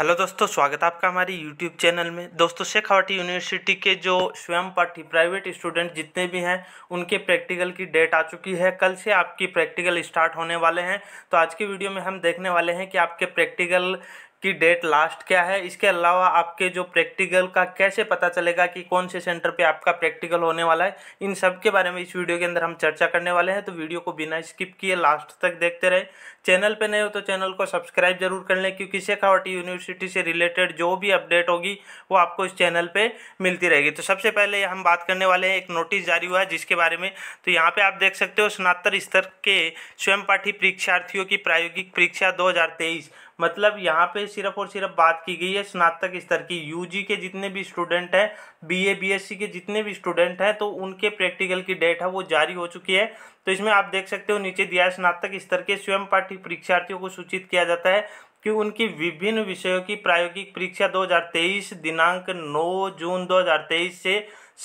hello दोस्तों स्वागत है आपका हमारी यूट्यूब चैनल में दोस्तों शेखावटी यूनिवर्सिटी के जो स्वयं पाठी प्राइवेट स्टूडेंट जितने भी हैं उनके प्रैक्टिकल की डेट आ चुकी है कल से आपकी प्रैक्टिकल स्टार्ट होने वाले हैं तो आज की वीडियो में हम देखने वाले हैं कि आपके प्रैक्टिकल की डेट लास्ट क्या है इसके अलावा आपके जो प्रैक्टिकल का कैसे पता चलेगा कि कौन से सेंटर पे आपका प्रैक्टिकल होने वाला है इन सब के बारे में इस वीडियो के अंदर हम चर्चा करने वाले हैं तो वीडियो को बिना स्किप किए लास्ट तक देखते रहे चैनल पे नए हो तो चैनल को सब्सक्राइब जरूर कर लें क्योंकि शेखावटी यूनिवर्सिटी से रिलेटेड जो भी अपडेट होगी वो आपको इस चैनल पर मिलती रहेगी तो सबसे पहले हम बात करने वाले हैं एक नोटिस जारी हुआ है जिसके बारे में तो यहाँ पर आप देख सकते हो स्नातर स्तर के स्वयं परीक्षार्थियों की प्रायोगिक परीक्षा दो मतलब यहाँ पे सिर्फ और सिर्फ बात की गई है स्नातक स्तर की यूजी के जितने भी स्टूडेंट हैं बीए बीएससी के जितने भी स्टूडेंट हैं तो उनके प्रैक्टिकल की डेट है वो जारी हो चुकी है तो इसमें आप देख सकते हो नीचे दिया स्नातक स्तर के स्वयं पाठ्य परीक्षार्थियों को सूचित किया जाता है कि उनकी विभिन्न विषयों की प्रायोगिक परीक्षा 2023 दिनांक 9 जून 2023 से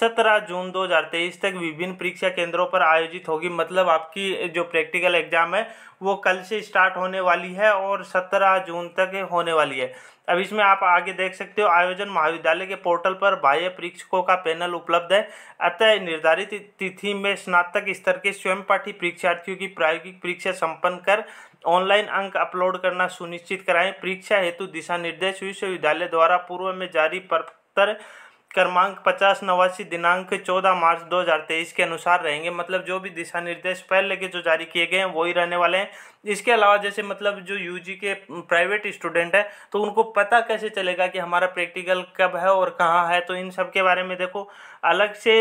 17 जून 2023 तक विभिन्न परीक्षा केंद्रों पर आयोजित होगी मतलब आपकी जो प्रैक्टिकल एग्जाम है वो कल से स्टार्ट होने वाली है और 17 जून तक होने वाली है अब इसमें आप आगे देख सकते हो आयोजन महाविद्यालय के पोर्टल पर बाह्य परीक्षकों का पैनल उपलब्ध है अतः निर्धारित तिथि में स्नातक स्तर के स्वयं पाठी परीक्षार्थियों की प्रायोगिक परीक्षा संपन्न कर ऑनलाइन अंक अपलोड करना सुनिश्चित कराएं परीक्षा हेतु दिशा निर्देश विश्वविद्यालय द्वारा पूर्व में जारी पत्र क्रमांक पचास नवासी दिनांक चौदह मार्च दो हज़ार तेईस के अनुसार रहेंगे मतलब जो भी दिशा निर्देश पहले के जो जारी किए गए हैं वही रहने वाले हैं इसके अलावा जैसे मतलब जो यूजी के प्राइवेट स्टूडेंट हैं तो उनको पता कैसे चलेगा कि हमारा प्रैक्टिकल कब है और कहाँ है तो इन सब के बारे में देखो अलग से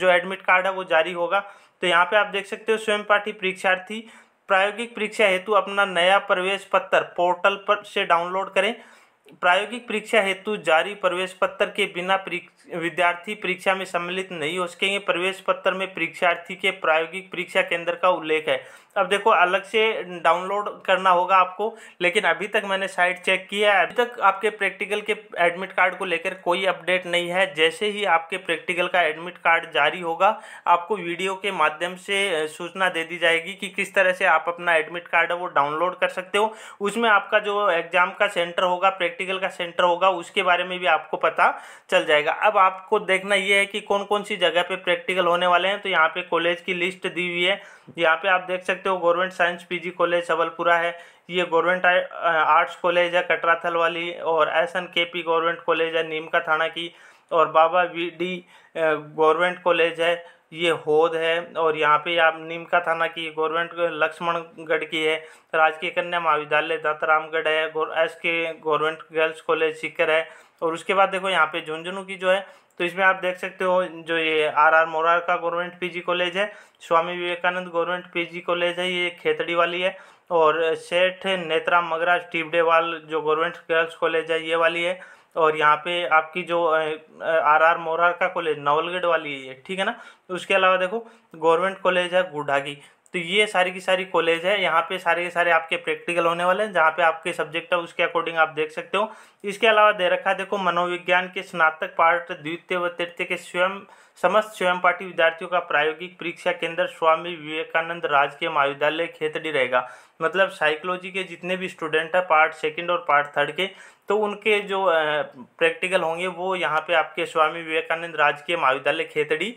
जो एडमिट कार्ड है वो जारी होगा तो यहाँ पे आप देख सकते हो स्वयं पाठी परीक्षार्थी प्रायोगिक परीक्षा हेतु अपना नया प्रवेश पत्र पोर्टल पर से डाउनलोड करें प्रायोगिक परीक्षा हेतु जारी प्रवेश पत्र के बिना विद्यार्थी परीक्षा में सम्मिलित नहीं हो सकेंगे प्रवेश पत्र में परीक्षार्थी के प्रायोगिक परीक्षा केंद्र का उल्लेख है अब देखो अलग से डाउनलोड करना होगा आपको लेकिन अभी तक मैंने साइट चेक किया है अभी तक आपके प्रैक्टिकल के एडमिट कार्ड को लेकर कोई अपडेट नहीं है जैसे ही आपके प्रैक्टिकल का एडमिट कार्ड जारी होगा आपको वीडियो के माध्यम से सूचना दे दी जाएगी कि किस तरह से आप अपना एडमिट कार्ड है वो डाउनलोड कर सकते हो उसमें आपका जो एग्ज़ाम का सेंटर होगा प्रैक्टिकल का सेंटर होगा उसके बारे में भी आपको पता चल जाएगा अब आपको देखना ये है कि कौन कौन सी जगह पर प्रैक्टिकल होने वाले हैं तो यहाँ पर कॉलेज की लिस्ट दी हुई है यहाँ पे आप देख सकते हो government science PG college Sabalpura है ये गवर्नमेंट आर्ट्स कॉलेज है कटरा थल वाली और S N K P government college है नीम का थाना की और Baba V D government college है ये होद है और यहाँ पे आप नीमका थाना की गवर्नमेंट लक्ष्मणगढ़ की है राजकीय कन्या महाविद्यालय दातारामगढ़ है एस के गवर्नमेंट गर्ल्स कॉलेज सीकर है और उसके बाद देखो यहाँ पे झुंझुनू की जो है तो इसमें आप देख सकते हो जो ये आर आर मोरार का गवर्नमेंट पीजी कॉलेज है Swami Vivekananda government PG college है ये खेतड़ी वाली है और सेठ नेत्रा मगराज टिबडेवाल जो गवर्नमेंट गर्ल्स कॉलेज है ये वाली है और यहाँ पे आपकी जो आर आर मोरार का कॉलेज नवलगढ़ वाली है ये ठीक है ना उसके अलावा देखो गवर्नमेंट कॉलेज है गुडागी तो ये सारी की सारी कॉलेज है यहाँ पे सारे के सारे आपके प्रैक्टिकल होने वाले हैं जहाँ पे आपके सब्जेक्ट है उसके अकॉर्डिंग आप देख सकते हो इसके अलावा दे रखा है देखो मनोविज्ञान के स्नातक पार्ट द्वितीय व तृतीय के स्वयं समस्त स्वयं पाठी विद्यार्थियों का प्रायोगिक परीक्षा केंद्र स्वामी विवेकानंद राजकीय महाविद्यालय खेतड़ी रहेगा मतलब साइकोलॉजी के जितने भी स्टूडेंट हैं पार्ट सेकेंड और पार्ट थर्ड के तो उनके जो प्रैक्टिकल होंगे वो यहाँ पे आपके स्वामी विवेकानंद राजकीय महाविद्यालय खेतड़ी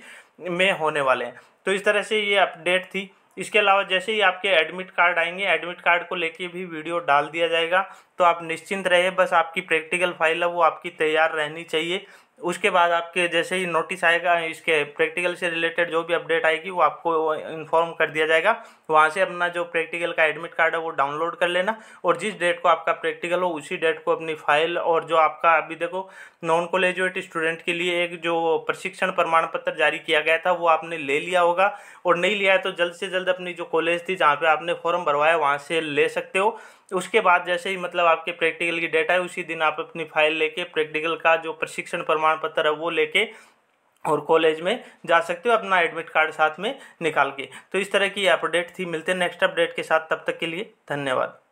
में होने वाले हैं तो इस तरह से ये अपडेट थी इसके अलावा जैसे ही आपके एडमिट कार्ड आएंगे एडमिट कार्ड को लेके भी वीडियो डाल दिया जाएगा तो आप निश्चिंत रहिए बस आपकी प्रैक्टिकल फाइल है वो आपकी तैयार रहनी चाहिए उसके बाद आपके जैसे ही नोटिस आएगा इसके प्रैक्टिकल से रिलेटेड जो भी अपडेट आएगी वो आपको इन्फॉर्म कर दिया जाएगा वहाँ से अपना जो प्रैक्टिकल का एडमिट कार्ड है वो डाउनलोड कर लेना और जिस डेट को आपका प्रैक्टिकल हो उसी डेट को अपनी फाइल और जो आपका अभी देखो नॉन कॉलेजुएट स्टूडेंट के लिए एक जो प्रशिक्षण प्रमाण पत्र जारी किया गया था वो आपने ले लिया होगा और नहीं लिया है तो जल्द से जल्द अपनी जो कॉलेज थी जहाँ पर आपने फॉर्म भरवाया वहाँ से ले सकते हो उसके बाद जैसे ही मतलब मतलब आपके प्रैक्टिकल की डेटा है उसी दिन आप अपनी फाइल लेके प्रैक्टिकल का जो प्रशिक्षण प्रमाण पत्र है वो लेके और कॉलेज में जा सकते हो अपना एडमिट कार्ड साथ में निकाल के तो इस तरह की अपडेट थी मिलते हैं नेक्स्ट अपडेट के साथ तब तक के लिए धन्यवाद